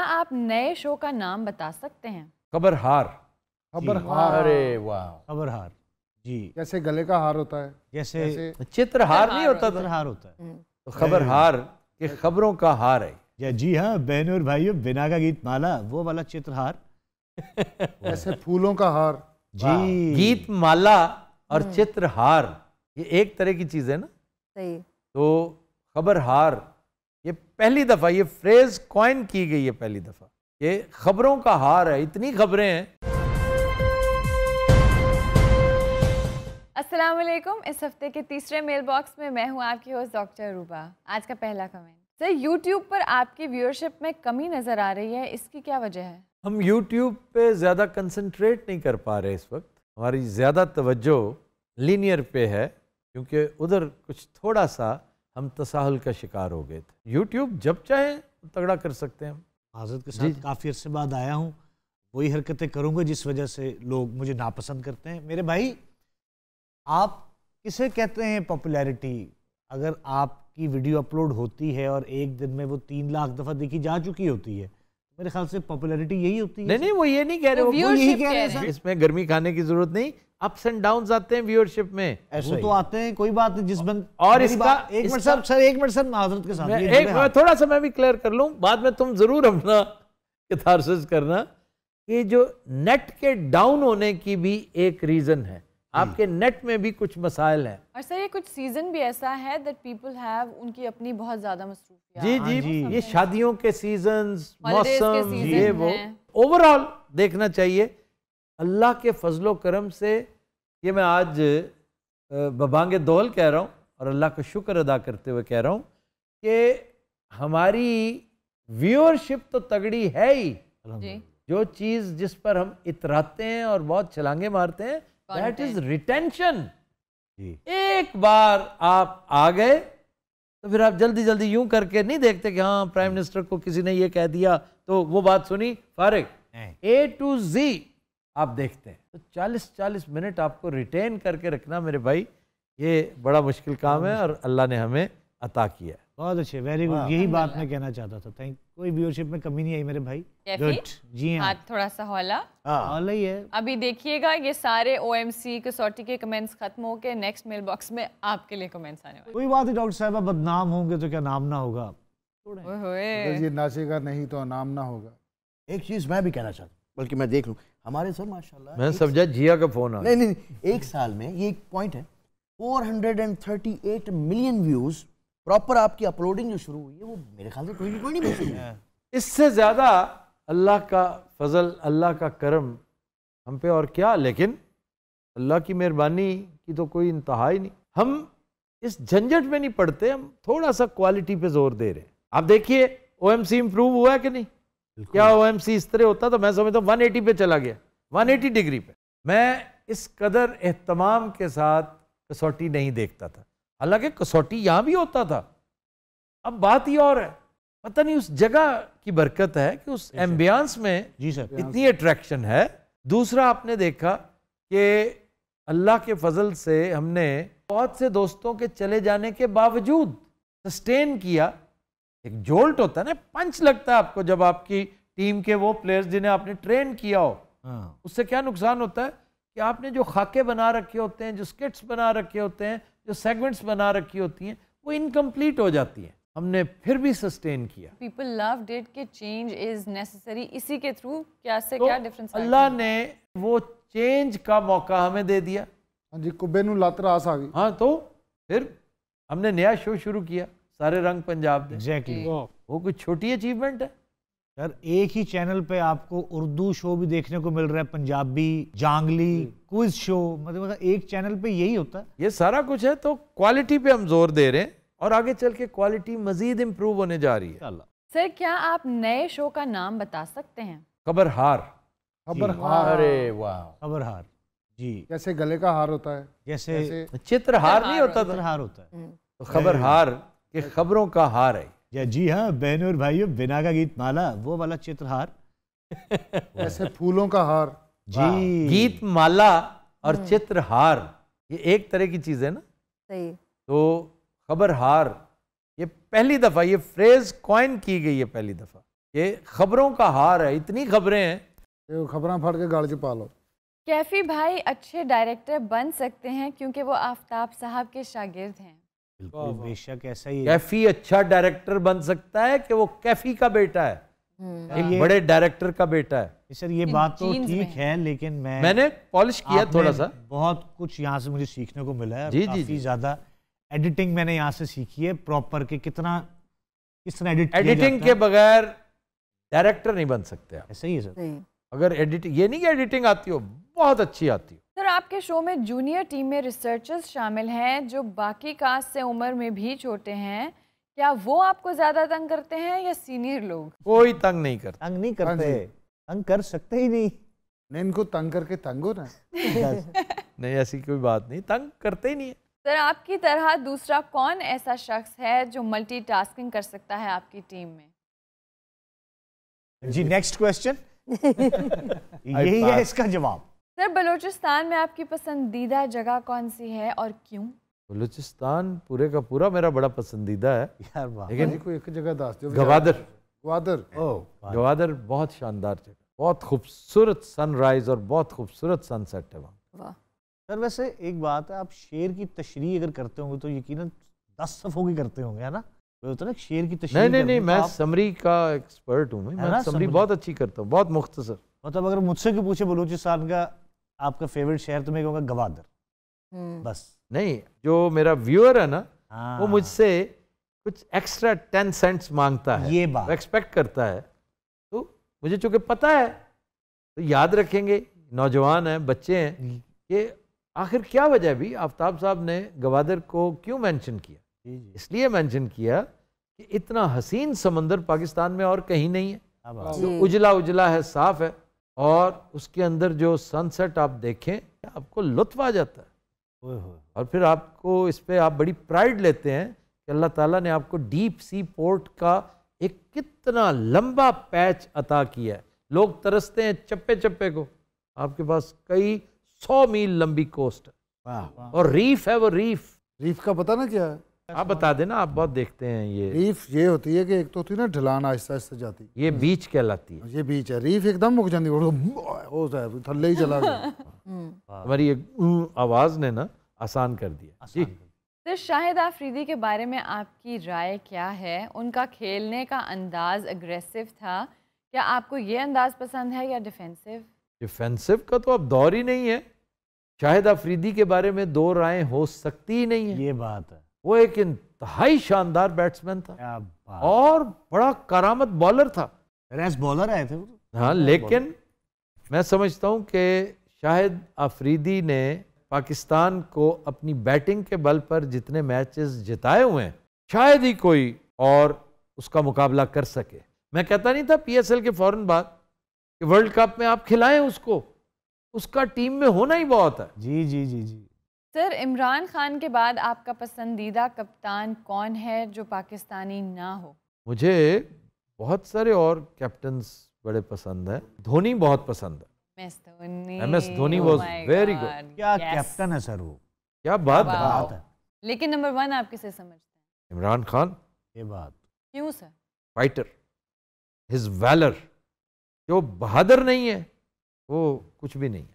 आप नए शो का नाम बता सकते हैं खबर खबरहार खबरहार अरे वाह हार जी जैसे गले का हार होता है जैसे, जैसे हार नहीं होता चित्र हार होता है हम्म। तो खबर हार के हम्म। खबरों का हार है या जी हाँ बहनों और भाइयों बिना का गीत माला वो वाला चित्र हार ऐसे फूलों का हार जी गीत माला और हम्म। चित्र हार ये एक तरह की चीज है ना सही तो खबर हार ये पहली दफ़ा ये फ्रेज़ कॉइन की गई है पहली दफ़ा ये खबरों का हार है इतनी खबरें हैं अस्सलाम वालेकुम इस हफ्ते के तीसरे मेल बॉक्स में मैं हूँ आपकी होस्ट डॉक्टर रूबा आज का पहला कमेंट सर यूट्यूब पर आपकी व्यूअरशिप में कमी नज़र आ रही है इसकी क्या वजह है हम यूट्यूब पे ज़्यादा कंसंट्रेट नहीं कर पा रहे इस वक्त हमारी ज़्यादा तवज्जो लीनियर पे है क्योंकि उधर कुछ थोड़ा सा हम तसाहल का शिकार हो गए थे यूट्यूब जब चाहे तगड़ा कर सकते हैं हम के साथ काफ़ी अरसे बाद आया हूँ वही हरकतें करूँगा जिस वजह से लोग मुझे नापसंद करते हैं मेरे भाई आप किसे कहते हैं पॉपुलैरिटी अगर आपकी वीडियो अपलोड होती है और एक दिन में वो तीन लाख दफ़ा देखी जा चुकी होती है मेरे ख्याल से पॉपुलैरिटी यही होती है नहीं नहीं वो ये नहीं कह रहे वो यही कह रहे हैं इसमें गर्मी खाने की जरूरत नहीं अप्स एंड डाउन आते हैं व्यूअरशिप में ऐसे तो आते हैं कोई बात नहीं जिस बंद और इसका एक मिनट सर सर एक मिनट सर महाजरत के सामने एक मैं थोड़ा सा मैं भी क्लियर कर लूं बाद में तुम जरूर अपना कथारसिस करना ये जो नेट के डाउन होने की भी एक रीज़न है आपके नेट में भी कुछ मसाइल हैं और सर ये कुछ सीजन भी ऐसा है दैट पीपल हैव उनकी अपनी बहुत ज्यादा मसरूफियात जी जी, हाँ जी ये शादियों के सीजन मौसम ये वो ओवरऑल देखना चाहिए अल्लाह के फजलो करम से ये मैं आज बबांग दौल कह रहा हूँ और अल्लाह का शुक्र अदा करते हुए कह रहा हूँ कि हमारी व्यूअरशिप तो तगड़ी है ही जो चीज़ जिस पर हम इतराते हैं और बहुत छलांगे मारते हैं दैट इज रिटेंशन एक बार आप आ गए तो फिर आप जल्दी जल्दी यूं करके नहीं देखते कि हाँ प्राइम मिनिस्टर को किसी ने ये कह दिया तो वो बात सुनी फारिग ए टू जी आप देखते हैं तो 40-40 मिनट आपको रिटेन करके रखना मेरे भाई ये बड़ा मुश्किल काम है और अल्लाह ने हमें अता किया बहुत अच्छे वेरी गुड यही बात मैं कहना चाहता था थैंक कोई व्यूअरशिप में कमी नहीं आई मेरे भाई गुड जी हाँ थोड़ा सा हौला हाँ। हौला ही है अभी देखिएगा ये सारे ओ एम सी कसौटी के कमेंट्स खत्म हो के नेक्स्ट मेल बॉक्स में आपके लिए कमेंट्स आने वाले कोई बात है डॉक्टर साहब बदनाम होंगे तो क्या नाम ना होगा ये नाचेगा नहीं तो नाम ना होगा एक चीज मैं भी कहना चाहता हूँ बल्कि मैं देख लूँ हमारे सर माशाल्लाह मैं समझा जिया का फोन नहीं नहीं एक साल में ये एक पॉइंट है 438 मिलियन व्यूज़ प्रॉपर आपकी अपलोडिंग जो शुरू हुई है वो मेरे ख्याल से ट्वेंटी ट्वेंटी में शुरू इससे ज़्यादा अल्लाह का फजल अल्लाह का करम हम पे और क्या लेकिन अल्लाह की मेहरबानी की तो कोई इंतहा ही नहीं हम इस झंझट में नहीं पढ़ते हम थोड़ा सा क्वालिटी पे जोर दे रहे हैं आप देखिए ओ एम सी इम्प्रूव हुआ है कि नहीं क्या ओ एम सी इस तरह होता तो मैं समझता हूँ वन एटी पे चला गया वन एटी डिग्री पे मैं इस कदर एहतमाम के साथ कसौटी नहीं देखता था हालांकि कसौटी यहां भी होता था अब बात ही और है पता नहीं उस जगह की बरकत है कि उस एम्बियांस में जी सर इतनी अट्रैक्शन है दूसरा आपने देखा कि अल्लाह के फजल से हमने बहुत से दोस्तों के चले जाने के बावजूद सस्टेन किया एक जोल्ट होता है ना पंच लगता है आपको जब आपकी टीम के वो प्लेयर्स जिन्हें आपने ट्रेन किया हो हाँ। उससे क्या नुकसान होता है कि आपने जो खाके बना रखे होते हैं जो स्किट्स बना रखे होते हैं जो सेगमेंट्स बना रखी होती हैं वो इनकम्प्लीट हो जाती हैं हमने फिर भी सस्टेन किया पीपल लव डेट के चेंज इज नेसेसरी इसी के थ्रू क्या से तो क्या डिफरेंस अल्लाह ने वो चेंज का मौका हमें दे दिया हाँ जी कुबे नु रास आ गई हाँ तो फिर हमने नया शो शुरू किया सारे रंग पंजाब ने एग्जैक्टली exactly. वो कुछ छोटी अचीवमेंट है यार एक ही चैनल पे आपको उर्दू शो भी देखने को मिल रहा है पंजाबी जांगली क्विज शो मतलब एक चैनल पे यही होता है ये सारा कुछ है तो क्वालिटी पे हम जोर दे रहे हैं और आगे चल के क्वालिटी मजीद इम्प्रूव होने जा रही है सर क्या आप नए शो का नाम बता सकते हैं खबर हार खबर अरे वाह हार जी जैसे गले का हार होता है जैसे, चित्र हार नहीं होता हार होता है खबर हार हम्म। हम्म। खबरों का हार है या जी हाँ बहनों और भाइयों बिना का गीत माला वो वाला चित्रहार ऐसे फूलों का हार जी गीत माला और हम्म। चित्रहार ये एक तरह की चीज है ना सही तो खबर हार ये पहली दफा ये फ्रेज कॉइन की गई है पहली दफा ये खबरों का हार है इतनी खबरें हैं खबर फाड़ के गाड़ी पा लो कैफी भाई अच्छे डायरेक्टर बन सकते हैं क्योंकि वो आफ्ताब साहब के शागिर्द हैं बिल्कुल बेशक ऐसा ही कैफी अच्छा डायरेक्टर बन सकता है कि वो कैफी का बेटा है हम्म। बड़े डायरेक्टर का बेटा है सर ये बात तो ठीक है लेकिन मैं मैंने पॉलिश किया थोड़ा सा बहुत कुछ यहाँ से मुझे सीखने को मिला है जी जी ज्यादा एडिटिंग मैंने यहाँ से सीखी है प्रॉपर के कितना किस तरह एडिट एडिटिंग के बगैर डायरेक्टर नहीं बन सकते आप ऐसा ही है सर अगर एडिटिंग ये नहीं कि एडिटिंग आती हो बहुत अच्छी आती हो आपके शो में जूनियर टीम में रिसर्चर्स शामिल हैं जो बाकी कास्ट से उम्र में भी छोटे हैं क्या वो आपको ज्यादा तंग करते हैं या सीनियर लोग कोई तंग नहीं करते तंग नहीं हाँ करते तंग कर सकते ही नहीं नहीं इनको तंग करके तंग हो ना नहीं ऐसी कोई बात नहीं तंग करते ही नहीं है सर आपकी तरह दूसरा कौन ऐसा शख्स है जो मल्टीटास्किंग कर सकता है आपकी टीम में जी नेक्स्ट क्वेश्चन यही है इसका जवाब सर बलूचिस्तान में आपकी पसंदीदा जगह कौन सी है और क्यों बलूचिस्तान पूरे का पूरा मेरा बड़ा पसंदीदा है यार लेकिन कोई एक जगह गवादर गवादर गवादर बहुत शानदार जगह बहुत खूबसूरत सनराइज और बहुत खूबसूरत सनसेट है वहाँ सर वैसे एक बात है आप शेर की तशरी अगर करते होंगे तो यकीनन दस सफ़ों की करते होंगे है ना होता तो ना शेर की तशरी नहीं नहीं नहीं मैं तो समरी का एक्सपर्ट हूँ मैं समरी बहुत अच्छी करता हूँ बहुत मुख्तसर मतलब अगर मुझसे पूछे बलूचिस्तान का आपका फेवरेट शहर तो मैं कहूँगा गवादर हम्म। बस नहीं जो मेरा व्यूअर है ना हाँ। वो मुझसे कुछ एक्स्ट्रा टेन सेंट्स मांगता है ये बात एक्सपेक्ट करता है तो मुझे चूंकि पता है तो याद रखेंगे नौजवान हैं बच्चे हैं हम्म। कि आखिर क्या वजह भी आफ्ताब साहब ने गवादर को क्यों मेंशन किया इसलिए मेंशन किया कि इतना हसीन समंदर पाकिस्तान में और कहीं नहीं है उजला उजला है साफ है और उसके अंदर जो सनसेट आप देखें आपको लुत्फ आ जाता है और फिर आपको इस पर आप बड़ी प्राइड लेते हैं कि अल्लाह ताला ने आपको डीप सी पोर्ट का एक कितना लंबा पैच अता किया है लोग तरसते हैं चप्पे चप्पे को आपके पास कई सौ मील लंबी कोस्ट है और रीफ है वो रीफ रीफ का पता ना क्या है आप बता देना आप बहुत देखते हैं ये रीफ ये होती है कि एक तो होती है ना ढलान आहिस्ता आहिस्ता जाती ये बीच कहलाती है ये बीच है रीफ एकदम मुक जाती है तो थल्ले ही चला गया हम्म। हमारी एक आवाज़ ने ना आसान कर दिया आसान सर तो शाहिद आफरीदी के बारे में आपकी राय क्या है उनका खेलने का अंदाज अग्रेसिव था क्या आपको ये अंदाज पसंद है या डिफेंसिव डिफेंसिव का तो अब दौर ही नहीं है शाहिद आफरीदी के बारे में दो राय हो सकती ही नहीं है ये बात है वो एक इंतहाई शानदार बैट्समैन था और बड़ा करामत बॉलर था रेस बॉलर आए थे तो। हाँ लेकिन मैं समझता हूँ कि शाहिद आफरीदी ने पाकिस्तान को अपनी बैटिंग के बल पर जितने मैचेस जिताए हुए हैं शायद ही कोई और उसका मुकाबला कर सके मैं कहता नहीं था पीएसएल के फौरन बाद कि वर्ल्ड कप में आप खिलाएं उसको उसका टीम में होना ही बहुत है जी जी जी जी सर इमरान खान के बाद आपका पसंदीदा कप्तान कौन है जो पाकिस्तानी ना हो मुझे बहुत सारे और कैप्टन्स बड़े पसंद हैं धोनी बहुत पसंद है MS Dhoni was very good क्या कैप्टन है सर वो क्या बात बात है लेकिन नंबर वन आप किसे समझते हैं इमरान खान ये बात क्यों सर फाइटर हिज वैलर जो बहादुर नहीं है वो कुछ भी नहीं है